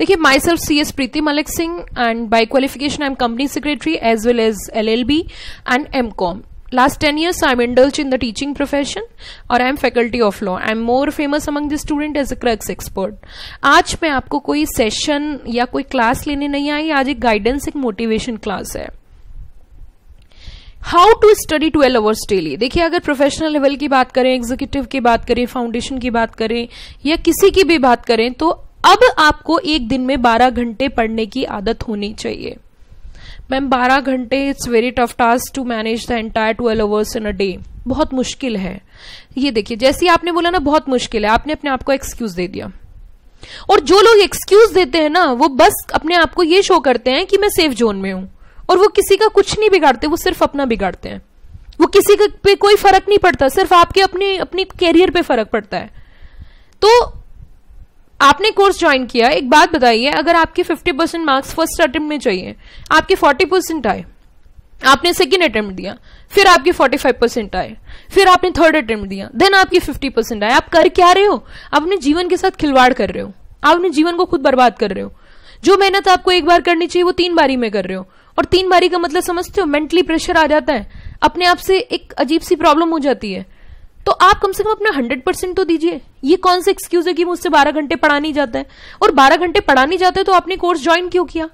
देखिए myself C S Preeti Malik Singh and by qualification I am company secretary as well as L L B and M com ten years I am indulged in the teaching profession और I am faculty of law I am more famous among the student as a crux expert आज मैं आपको कोई session या कोई class लेने नहीं आई आज एक गाइडेंस एक मोटिवेशन क्लास है how to study twelve hours daily देखिए अगर प्रोफेशनल लेवल की बात करें एग्जीक्यूटिव की बात करें फाउंडेशन की बात करें या किसी की भी बात करें तो अब आपको एक दिन में 12 घंटे पढ़ने की आदत होनी चाहिए मैम 12 घंटे it's very tough task to manage the entire twelve hours in a day बहुत मुश्किल है ये देखिए जैसे आपने बोला ना बहुत मुश्किल है आपने अपने आप को एक्सक्यूज दे दिया और जो लोग एक्सक्यूज देते हैं ना वो बस अपने आप को ये शो करते हैं कि मैं सेफ जोन में हूं और वो किसी का कुछ नहीं बिगाड़ते वो सिर्फ अपना बिगाड़ते हैं वो किसी का पे कोई फर्क नहीं पड़ता सिर्फ आपके अपने अपने कैरियर पे फर्क पड़ता है आपने कोर्स ज्वाइन किया एक बात बताइए अगर आपके 50 परसेंट मार्क्स फर्स्ट अटेम्प्ट में चाहिए आपके 40 परसेंट आए आपने सेकेंड अटेम्प्ट दिया फिर आपके 45 परसेंट आए फिर आपने थर्ड अटेम्प्ट दिया देन आपके 50 परसेंट आए आप कर क्या रहे हो आप अपने जीवन के साथ खिलवाड़ कर रहे हो आप अपने जीवन को खुद बर्बाद कर रहे हो जो मेहनत आपको एक बार करनी चाहिए वो तीन बारी में कर रहे हो और तीन बारी का मतलब समझते हो मेंटली प्रेशर आ जाता है अपने आप से एक अजीब सी प्रॉब्लम हो जाती है तो आप कम से कम अपना हंड्रेड परसेंट तो दीजिए ये कौन सा एक्सक्यूज है कि मुझसे बारह घंटे पढ़ा नहीं जाता है और बारह घंटे पढ़ा नहीं जाता है तो आपने कोर्स ज्वाइन क्यों किया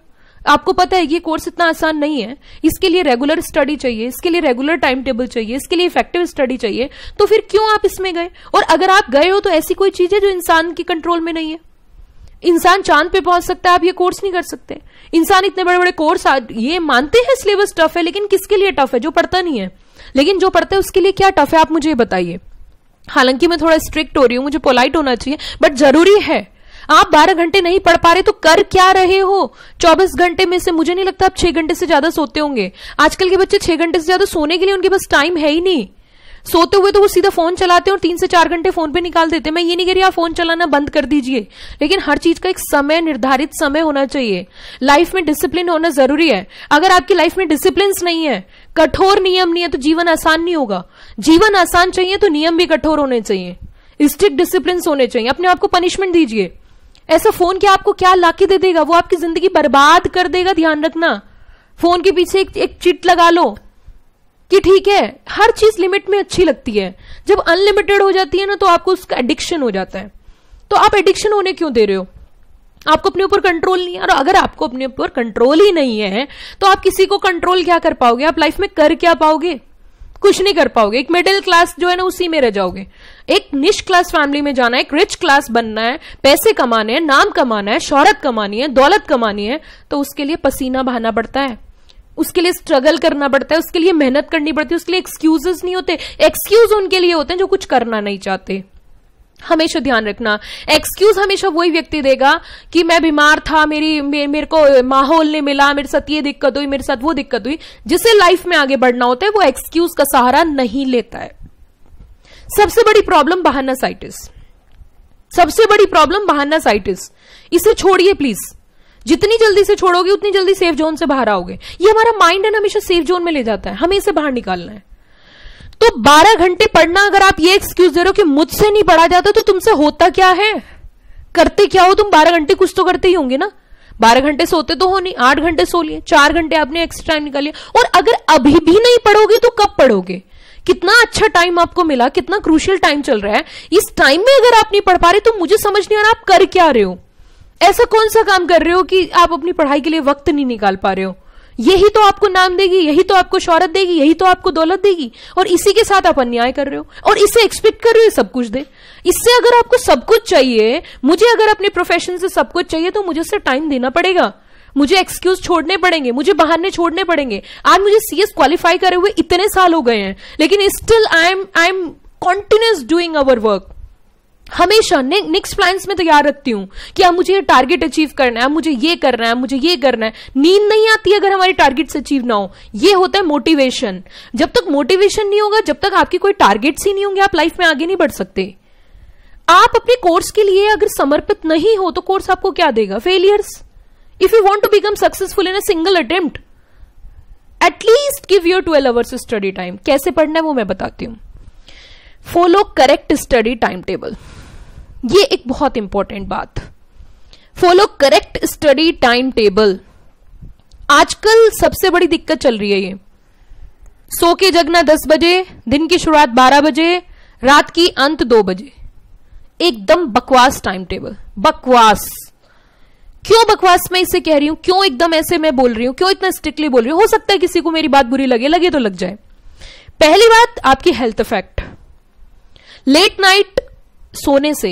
आपको पता है ये कोर्स इतना आसान नहीं है इसके लिए रेगुलर स्टडी चाहिए इसके लिए रेगुलर टाइम टेबल चाहिए इसके लिए इफेक्टिव स्टडी चाहिए तो फिर क्यों आप इसमें गए और अगर आप गए हो तो ऐसी कोई चीज है जो इंसान के कंट्रोल में नहीं है इंसान चांद पे पहुंच सकता है आप ये कोर्स नहीं कर सकते इंसान इतने बड़े बड़े कोर्स ये मानते हैं सिलेबस टफ है लेकिन किसके लिए टफ है जो पढ़ता नहीं है लेकिन जो पढ़ते हैं उसके लिए क्या टफ है आप मुझे बताइए हालांकि मैं थोड़ा स्ट्रिक्ट हो रही हूं मुझे पोलाइट होना चाहिए बट जरूरी है आप 12 घंटे नहीं पढ़ पा रहे तो कर क्या रहे हो 24 घंटे में से मुझे नहीं लगता आप 6 घंटे से ज्यादा सोते होंगे आजकल के बच्चे 6 घंटे से ज्यादा सोने के लिए उनके पास टाइम है ही नहीं सोते हुए तो वो सीधा फोन चलाते हैं और तीन से चार घंटे फोन पे निकाल देते हैं मैं ये नहीं कह रही आप फोन चलाना बंद कर दीजिए लेकिन हर चीज का एक समय निर्धारित समय होना चाहिए लाइफ में डिसिप्लिन होना जरूरी है अगर आपकी लाइफ में डिसिप्लिन नहीं है कठोर नियम नहीं है तो जीवन आसान नहीं होगा जीवन आसान चाहिए तो नियम भी कठोर होने चाहिए स्ट्रिक्ट डिसिप्लिन होने चाहिए अपने आप को पनिशमेंट दीजिए ऐसा फोन क्या आपको क्या लाके दे देगा वो आपकी जिंदगी बर्बाद कर देगा ध्यान रखना फोन के पीछे एक, एक चिट लगा लो कि ठीक है हर चीज लिमिट में अच्छी लगती है जब अनलिमिटेड हो जाती है ना तो आपको उसका एडिक्शन हो जाता है तो आप एडिक्शन होने क्यों दे रहे हो आपको अपने ऊपर कंट्रोल नहीं है और अगर आपको अपने ऊपर कंट्रोल ही नहीं है तो आप किसी को कंट्रोल क्या कर पाओगे आप लाइफ में कर क्या पाओगे कुछ नहीं कर पाओगे एक मिडिल क्लास जो है ना उसी में रह जाओगे एक निश क्लास फैमिली में जाना है एक रिच क्लास बनना है पैसे कमाने हैं नाम कमाना है शोहरत कमानी है दौलत कमानी है तो उसके लिए पसीना बहाना पड़ता है उसके लिए स्ट्रगल करना पड़ता है उसके लिए मेहनत करनी पड़ती है उसके लिए एक्सक्यूजेस नहीं होते एक्सक्यूज उनके लिए होते हैं जो कुछ करना नहीं चाहते हमेशा ध्यान रखना एक्सक्यूज हमेशा वही व्यक्ति देगा कि मैं बीमार था मेरी मे, मेरे को माहौल नहीं मिला मेरे साथ ये दिक्कत हुई मेरे साथ वो दिक्कत हुई जिसे लाइफ में आगे बढ़ना होता है वो एक्सक्यूज का सहारा नहीं लेता है सबसे बड़ी प्रॉब्लम बहाना साइटिस सबसे बड़ी प्रॉब्लम बहाना साइटिस इसे छोड़िए प्लीज जितनी जल्दी से छोड़ोगे उतनी जल्दी सेफ जोन से बाहर आओगे ये हमारा माइंड है ना हमेशा सेफ जोन में ले जाता है हमें इसे बाहर निकालना है तो 12 घंटे पढ़ना अगर आप ये एक्सक्यूज दे रहे हो कि मुझसे नहीं पढ़ा जाता तो तुमसे होता क्या है करते क्या हो तुम 12 घंटे कुछ तो करते ही होंगे ना 12 घंटे सोते तो हो नहीं आठ घंटे सो लिए चार घंटे आपने एक्स्ट्रा टाइम निकाल लिया और अगर अभी भी नहीं पढ़ोगे तो कब पढ़ोगे कितना अच्छा टाइम आपको मिला कितना क्रूशियल टाइम चल रहा है इस टाइम में अगर आप नहीं पढ़ पा रहे तो मुझे समझ नहीं आ रहा आप कर क्या रहे हो ऐसा कौन सा काम कर रहे हो कि आप अपनी पढ़ाई के लिए वक्त नहीं निकाल पा रहे हो यही तो आपको नाम देगी यही तो आपको शौहरत देगी यही तो आपको दौलत देगी और इसी के साथ आप अन्याय कर रहे हो और इसे एक्सपेक्ट कर रहे हो सब कुछ दे इससे अगर आपको सब कुछ चाहिए मुझे अगर अपने प्रोफेशन से सब कुछ चाहिए तो मुझे उससे टाइम देना पड़ेगा मुझे एक्सक्यूज छोड़ने पड़ेंगे मुझे बहाने छोड़ने पड़ेंगे आज मुझे सीएस क्वालिफाई करे हुए इतने साल हो गए हैं लेकिन still I am I am continuous doing our work हमेशा नेक्स्ट प्लान्स में तैयार तो रखती हूँ कि अब मुझे ये टारगेट अचीव करना है मुझे ये करना है मुझे ये करना है नींद नहीं आती अगर हमारे टारगेट्स अचीव ना हो ये होता है मोटिवेशन जब तक मोटिवेशन नहीं होगा जब तक आपके कोई टारगेट्स ही नहीं होंगे आप लाइफ में आगे नहीं बढ़ सकते आप अपने कोर्स के लिए अगर समर्पित नहीं हो तो कोर्स आपको क्या देगा failures if you want to become successful in a single attempt at least give your twelve hours study time कैसे पढ़ना है वो मैं बताती हूँ follow correct study time table ये एक बहुत इंपॉर्टेंट बात follow correct study time table आजकल सबसे बड़ी दिक्कत चल रही है ये सो के जगना दस बजे दिन की शुरुआत बारह बजे रात की अंत दो बजे एकदम बकवास टाइम टेबल बकवास क्यों बकवास मैं इसे कह रही हूं क्यों एकदम ऐसे मैं बोल रही हूं क्यों इतना स्ट्रिक्टली बोल रही हूं हो सकता है किसी को मेरी बात बुरी लगे लगे तो लग जाए पहली बात आपकी हेल्थ इफेक्ट लेट नाइट सोने से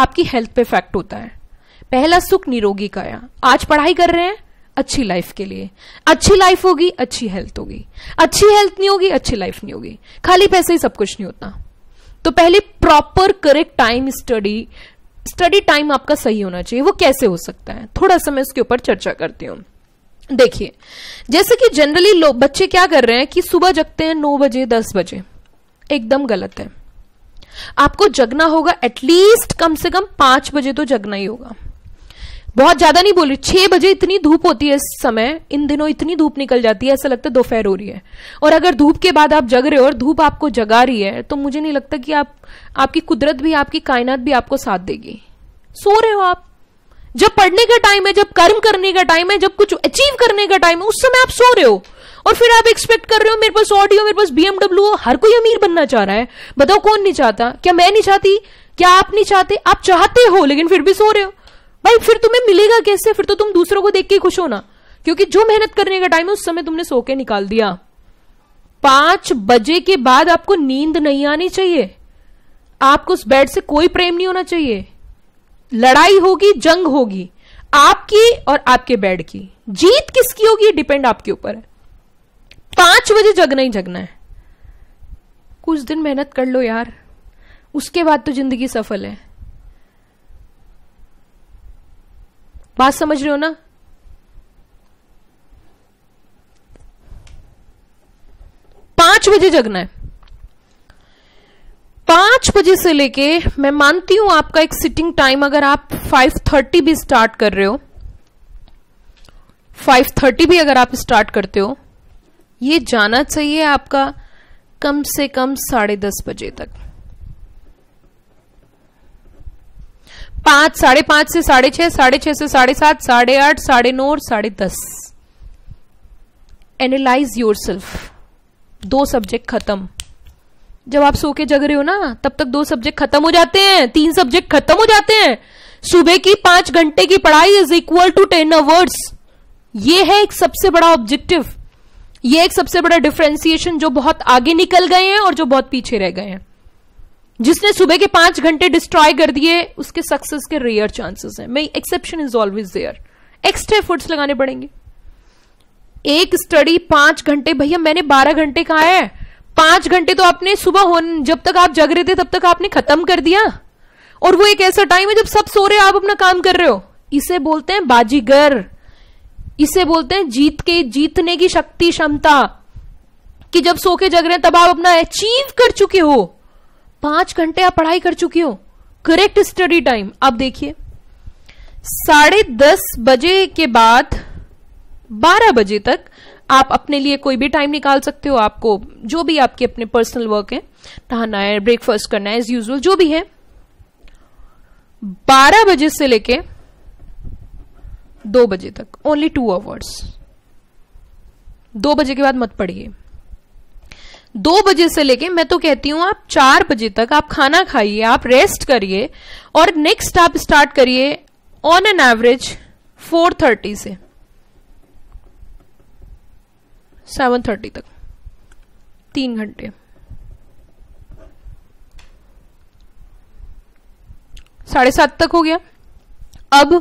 आपकी हेल्थ पे इफेक्ट होता है पहला सुख निरोगी काया आज पढ़ाई कर रहे हैं अच्छी लाइफ के लिए अच्छी लाइफ होगी अच्छी हेल्थ होगी अच्छी हेल्थ नहीं होगी अच्छी लाइफ नहीं होगी खाली पैसे ही सब कुछ नहीं होता तो पहले proper correct time study study time आपका सही होना चाहिए वो कैसे हो सकता है थोड़ा सा मैं उसके ऊपर चर्चा करती हूं देखिए जैसे कि जनरली लोग बच्चे क्या कर रहे हैं कि सुबह जगते हैं नौ बजे दस बजे एकदम गलत है आपको जगना होगा एटलीस्ट कम से कम पांच बजे तो जगना ही होगा बहुत ज्यादा नहीं बोल रही छह बजे इतनी धूप होती है इस समय इन दिनों इतनी धूप निकल जाती है ऐसा लगता है दोपहर हो रही है और अगर धूप के बाद आप जग रहे हो और धूप आपको जगा रही है तो मुझे नहीं लगता कि आप आपकी कुदरत भी आपकी कायनात भी आपको साथ देगी सो रहे हो आप जब पढ़ने का टाइम है जब कर्म करने का टाइम है जब कुछ अचीव करने का टाइम है उस समय आप सो रहे हो और फिर आप एक्सपेक्ट कर रहे हो मेरे पास ऑडियो मेरे पास बीएमडब्ल्यू हर कोई अमीर बनना चाह रहा है बताओ कौन नहीं चाहता क्या मैं नहीं चाहती क्या आप नहीं चाहते आप चाहते हो लेकिन फिर भी सो रहे हो भाई फिर तुम्हें मिलेगा कैसे फिर तो तुम दूसरों को देख के खुश होना क्योंकि जो मेहनत करने का टाइम है उस समय तुमने सो के निकाल दिया पांच बजे के बाद आपको नींद नहीं आनी चाहिए आपको उस बेड से कोई प्रेम नहीं होना चाहिए लड़ाई होगी जंग होगी आपकी और आपके बेड की जीत किसकी होगी डिपेंड आपके ऊपर है पांच बजे जगना ही जगना है कुछ दिन मेहनत कर लो यार उसके बाद तो जिंदगी सफल है बात समझ रहे हो ना पांच बजे जगना है पांच बजे से लेके मैं मानती हूं आपका एक सिटिंग टाइम अगर आप फाइव थर्टी भी स्टार्ट कर रहे हो फाइव थर्टी भी अगर आप स्टार्ट करते हो ये जाना चाहिए आपका कम से कम साढ़े दस बजे तक पांच साढ़े पांच से साढ़े छह साढ़े छह से साढ़े सात साढ़े आठ साढ़े नौ और साढ़े दस एनालाइज योर सेल्फ दो सब्जेक्ट खत्म जब आप सो के जग रहे हो ना तब तक दो सब्जेक्ट खत्म हो जाते हैं तीन सब्जेक्ट खत्म हो जाते हैं सुबह की पांच घंटे की पढ़ाई is equal to ten hours ये है एक सबसे बड़ा ऑब्जेक्टिव ये एक सबसे बड़ा डिफ्रेंसिएशन जो बहुत आगे निकल गए हैं और जो बहुत पीछे रह गए हैं जिसने सुबह के पांच घंटे डिस्ट्रॉय कर दिए उसके सक्सेस के रेयर चांसेस हैं मई exception is always there extra efforts लगाने पड़ेंगे एक स्टडी पांच घंटे भैया मैंने बारह घंटे कहा है पांच घंटे तो आपने सुबह हो जब तक आप जग रहे थे तब तक आपने खत्म कर दिया और वो एक ऐसा टाइम है जब सब सो रहे आप अपना काम कर रहे हो इसे बोलते हैं बाजीगर इसे बोलते हैं जीत के जीतने की शक्ति क्षमता कि जब सो के जग रहे तब आप अपना अचीव कर चुके हो पांच घंटे आप पढ़ाई कर चुके हो करेक्ट स्टडी टाइम आप देखिए साढ़े दस बजे के बाद बारह बजे तक आप अपने लिए कोई भी टाइम निकाल सकते हो आपको जो भी आपके अपने पर्सनल वर्क है नहाना है ब्रेकफास्ट करना है एज यूजल जो भी है बारह बजे से लेके दो बजे तक ओनली टू आवर्स दो बजे के बाद मत पढ़िए दो बजे से लेके मैं तो कहती हूं आप चार बजे तक आप खाना खाइए आप रेस्ट करिए और नेक्स्ट आप स्टार्ट करिए on an average four thirty से सेवन थर्टी तक तीन घंटे साढ़े सात तक हो गया अब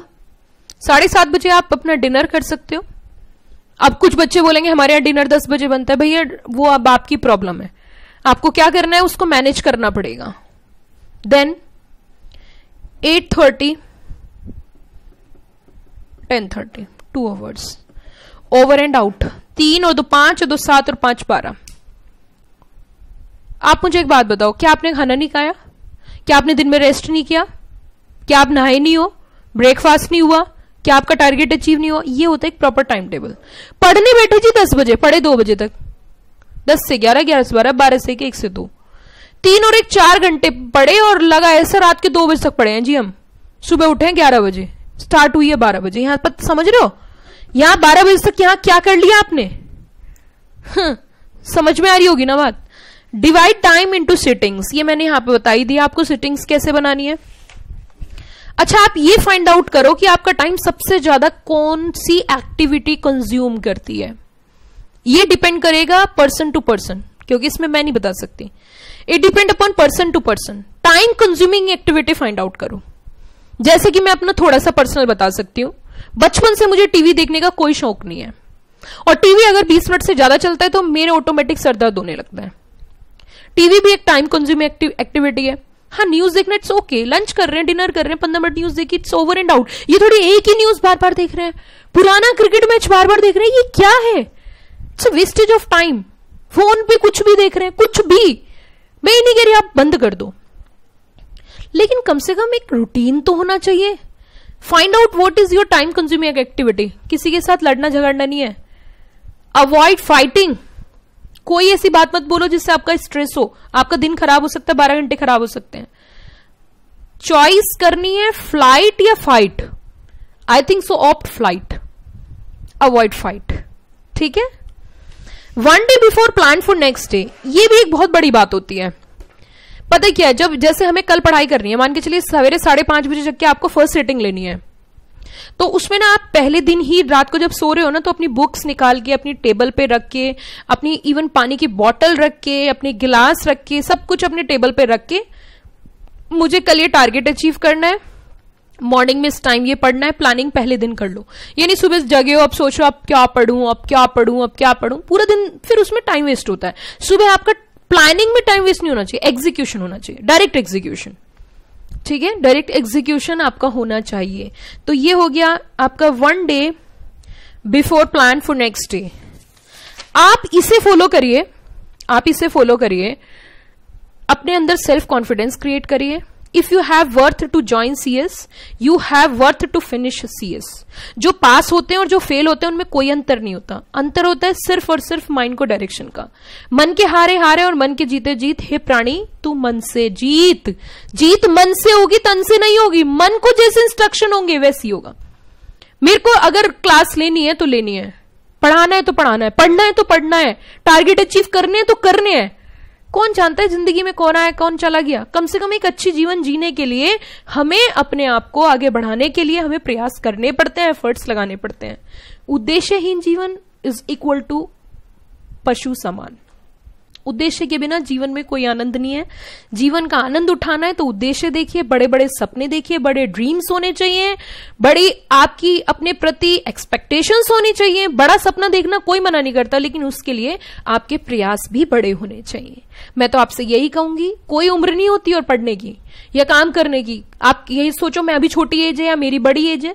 साढ़े सात बजे आप अपना डिनर कर सकते हो अब कुछ बच्चे बोलेंगे हमारे यहाँ डिनर दस बजे बनता है भैया वो अब आपकी प्रॉब्लम है आपको क्या करना है उसको मैनेज करना पड़ेगा then eight thirty ten thirty two hours over and out तीन और दो पांच और दो सात और पांच बारह आप मुझे एक बात बताओ क्या आपने खाना नहीं खाया क्या आपने दिन में रेस्ट नहीं किया क्या आप नहाए नहीं हो ब्रेकफास्ट नहीं हुआ कि आपका टारगेट अचीव नहीं हो ये होता है एक प्रॉपर टाइम टेबल पढ़ने बैठे जी दस बजे पढ़े दो बजे तक दस से ग्यारह ग्यारह से बारह बारह से एक, एक से दो तीन और एक चार घंटे पढ़े और लगा ऐसा रात के दो बजे तक पढ़े हैं जी हम सुबह उठे ग्यारह बजे स्टार्ट हुई है बारह बजे यहाँ पर समझ रहे हो यहाँ बारह बजे तक यहाँ क्या कर लिया आपने हम्म, समझ में आ रही होगी ना बात डिवाइड टाइम इंटू सिटिंग्स ये मैंने यहाँ पे बताई दी आपको सिटिंग्स कैसे बनानी है अच्छा आप ये फाइंड आउट करो कि आपका टाइम सबसे ज्यादा कौन सी एक्टिविटी कंज्यूम करती है ये डिपेंड करेगा पर्सन टू पर्सन क्योंकि इसमें मैं नहीं बता सकती it depend upon person to person time consuming activity find out करो जैसे कि मैं अपना थोड़ा सा पर्सनल बता सकती हूं बचपन से मुझे टीवी देखने का कोई शौक नहीं है और टीवी अगर 20 मिनट से ज्यादा चलता है तो मेरे ऑटोमेटिक सरदर्द होने लगता है टीवी भी एक टाइम कंज्यूमिंग एक्टिविटी है हाँ न्यूज देखना इट्स ओके लंच कर रहे हैं डिनर कर रहे हैं पंद्रह मिनट न्यूज देखी इट्स ओवर एंड आउट ये थोड़ी एक ही न्यूज बार बार देख रहे हैं पुराना क्रिकेट मैच बार बार देख रहे हैं ये क्या है it's wastage of time phone पे कुछ भी देख रहे हैं कुछ भी मैं ये नहीं कह रही आप बंद कर दो लेकिन कम से कम एक रूटीन तो होना चाहिए find out what is your time consuming activity किसी के साथ लड़ना झगड़ना नहीं है अवॉइड फाइटिंग कोई ऐसी बात मत बोलो जिससे आपका स्ट्रेस हो आपका दिन खराब हो सकता है बारह घंटे खराब हो सकते हैं चॉइस करनी है फ्लाइट या fight I think so opt flight avoid fight ठीक है one day before plan for next day ये भी एक बहुत बड़ी बात होती है पता क्या है जब जैसे हमें कल पढ़ाई करनी है मान के चलिए सवेरे साढ़े पांच बजे जबकि के आपको फर्स्ट सेटिंग लेनी है तो उसमें ना आप पहले दिन ही रात को जब सो रहे हो ना तो अपनी बुक्स निकाल के अपनी टेबल पे रख के अपनी इवन पानी की बॉटल रख के अपने गिलास रख के सब कुछ अपने टेबल पे रख के मुझे कल ये टारगेट अचीव करना है मॉर्निंग में इस टाइम ये पढ़ना है प्लानिंग पहले दिन कर लो यानी सुबह जगे हो अब सोचो अब क्या पढ़ू अब क्या पढ़ू अब क्या पढ़ू पूरा दिन फिर उसमें टाइम वेस्ट होता है सुबह आपका प्लानिंग में टाइम वेस्ट नहीं होना चाहिए एग्जीक्यूशन होना चाहिए डायरेक्ट एग्जीक्यूशन ठीक है डायरेक्ट एग्जीक्यूशन आपका होना चाहिए तो ये हो गया आपका one day before plan for next day आप इसे फॉलो करिए आप इसे फॉलो करिए अपने अंदर सेल्फ कॉन्फिडेंस क्रिएट करिए if you have worth to join C S you have worth to finish C S जो पास होते हैं और जो फेल होते हैं उनमें कोई अंतर नहीं होता अंतर होता है सिर्फ और सिर्फ माइंड को डायरेक्शन का मन के हारे हारे और मन के जीते जीत हे प्राणी तू मन से जीत जीत मन से होगी तन से नहीं होगी मन को जैसे इंस्ट्रक्शन होंगे वैसी होगा मेरे को अगर क्लास लेनी है तो लेनी है पढ़ाना है तो पढ़ाना है पढ़ना है तो पढ़ना है टारगेट अचीव करने हैं तो करने हैं कौन जानता है जिंदगी में कौन आया कौन चला गया कम से कम एक अच्छी जीवन जीने के लिए हमें अपने आप को आगे बढ़ाने के लिए हमें प्रयास करने पड़ते हैं एफर्ट्स लगाने पड़ते हैं उद्देश्यहीन जीवन इज इक्वल टू पशु समान उद्देश्य के बिना जीवन में कोई आनंद नहीं है जीवन का आनंद उठाना है तो उद्देश्य देखिए बड़े बड़े सपने देखिए बड़े ड्रीम्स होने चाहिए बड़ी आपकी अपने प्रति एक्सपेक्टेशन होनी चाहिए बड़ा सपना देखना कोई मना नहीं करता लेकिन उसके लिए आपके प्रयास भी बड़े होने चाहिए मैं तो आपसे यही कहूंगी कोई उम्र नहीं होती और पढ़ने की या काम करने की आप यही सोचो मैं अभी छोटी एज है या मेरी बड़ी एज है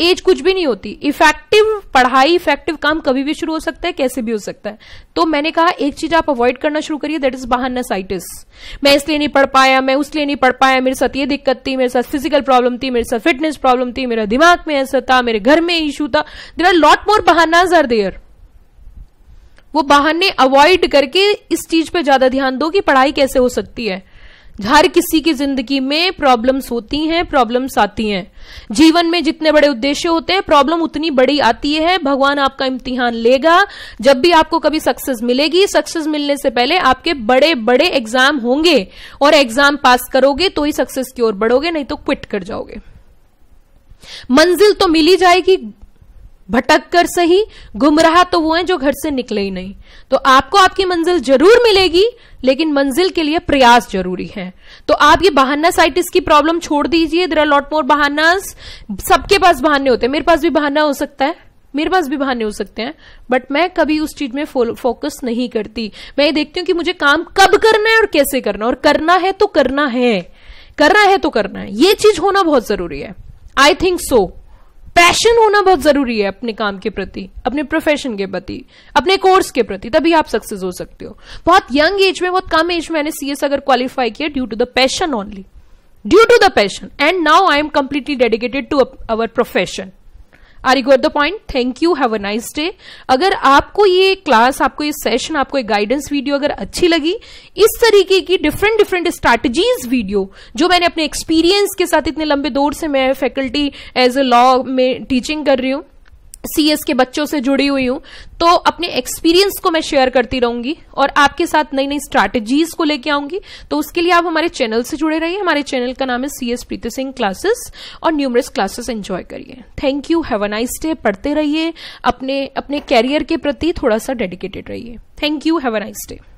एज कुछ भी नहीं होती इफेक्टिव पढ़ाई इफेक्टिव काम कभी भी शुरू हो सकता है कैसे भी हो सकता है तो मैंने कहा एक चीज आप अवॉइड करना शुरू करिए दैट इज साइटिस मैं इसलिए नहीं पढ़ पाया मैं लिए नहीं पढ़ पाया मेरे साथ ये दिक्कत थी मेरे साथ फिजिकल प्रॉब्लम थी मेरे साथ फिटनेस प्रॉब्लम थी मेरा दिमाग में ऐसा था मेरे घर में इशू था देर आर लॉट मोर बहानाज आर देयर वो बहाने अवॉइड करके इस चीज पे ज्यादा ध्यान दो कि पढ़ाई कैसे हो सकती है हर किसी की जिंदगी में प्रॉब्लम्स होती हैं प्रॉब्लम्स आती हैं जीवन में जितने बड़े उद्देश्य होते हैं प्रॉब्लम उतनी बड़ी आती है भगवान आपका इम्तिहान लेगा जब भी आपको कभी सक्सेस मिलेगी सक्सेस मिलने से पहले आपके बड़े बड़े एग्जाम होंगे और एग्जाम पास करोगे तो ही सक्सेस की ओर बढ़ोगे नहीं तो क्विट कर जाओगे मंजिल तो मिली जाएगी भटक कर सही गुमराह तो वो हैं जो घर से निकले ही नहीं तो आपको आपकी मंजिल जरूर मिलेगी लेकिन मंजिल के लिए प्रयास जरूरी है तो आप ये बहाना साइटिस की प्रॉब्लम छोड़ दीजिए देर आर लॉट मोर बहाना सबके पास बहाने होते हैं मेरे पास भी बहाना हो सकता है मेरे पास भी बहाने हो सकते हैं बट मैं कभी उस चीज में फोकस नहीं करती मैं ये देखती हूं कि मुझे काम कब करना है और कैसे करना है और करना है तो करना है करना है तो करना है ये चीज होना बहुत जरूरी है आई थिंक सो पैशन होना बहुत जरूरी है अपने काम के प्रति अपने प्रोफेशन के प्रति अपने कोर्स के प्रति तभी आप सक्सेस हो सकते हो बहुत यंग एज में बहुत कम एज में मैंने सीएस अगर क्वालिफाई किया due to the passion only due to the passion and now I am completely dedicated to our profession are you got the point thank you have a nice day अगर आपको ये class आपको ये session आपको ये guidance video अगर अच्छी लगी इस तरीके की डिफरेंट डिफरेंट स्ट्रैटेजीज वीडियो जो मैंने अपने एक्सपीरियंस के साथ इतने लंबे दौर से मैं फैकल्टी एज ए लॉ में टीचिंग कर रही हूं सीएस के बच्चों से जुड़ी हुई हूं तो अपने एक्सपीरियंस को मैं शेयर करती रहूंगी और आपके साथ नई नई स्ट्रैटेजीज को लेके आऊंगी तो उसके लिए आप हमारे चैनल से जुड़े रहिए हमारे चैनल का नाम है C S Preeti Singh classes और न्यूमरस क्लासेस एंजॉय करिए thank you have a nice day पढ़ते रहिए अपने अपने कैरियर के प्रति थोड़ा सा डेडिकेटेड रहिए thank you have a nice day